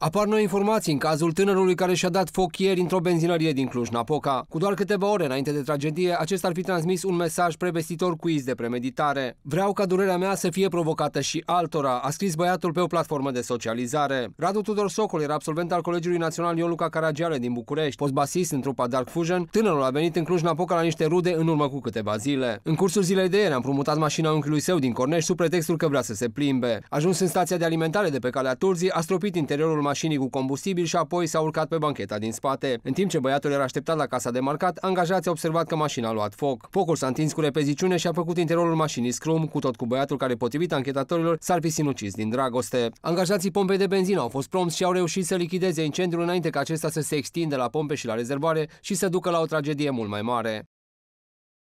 Apar noi informații în cazul tânărului care și-a dat foc ieri într-o benzinărie din Cluj-Napoca. Cu doar câteva ore înainte de tragedie, acesta ar fi transmis un mesaj prevestitor cu iz de premeditare. Vreau ca durerea mea să fie provocată și altora, a scris băiatul pe o platformă de socializare. Radu Tudor Socol era absolvent al Colegiului Național Ion Luca Caragiale din București, fost basist în trupa Dark Fusion. Tânărul a venit în Cluj-Napoca la niște rude în urmă cu câteva zile. În cursul zilei de ieri am promutat mașina unchiului său din Cornești sub pretextul că vrea să se plimbe. Ajuns în stația de alimentare de pe calea Turzii, a stropit interiorul mașinii cu combustibil și apoi s-a urcat pe bancheta din spate. În timp ce băiatul era așteptat la casa de marcat, angajații au observat că mașina a luat foc. Focul s-a întins cu repeziciune și a făcut interiorul mașinii scrum, cu tot cu băiatul care, potrivit anchetatorilor, s-ar fi sinucis din dragoste. Angajații pompei de benzină au fost prompți și au reușit să lichideze incendiul înainte ca acesta să se extindă la pompe și la rezervoare și să ducă la o tragedie mult mai mare.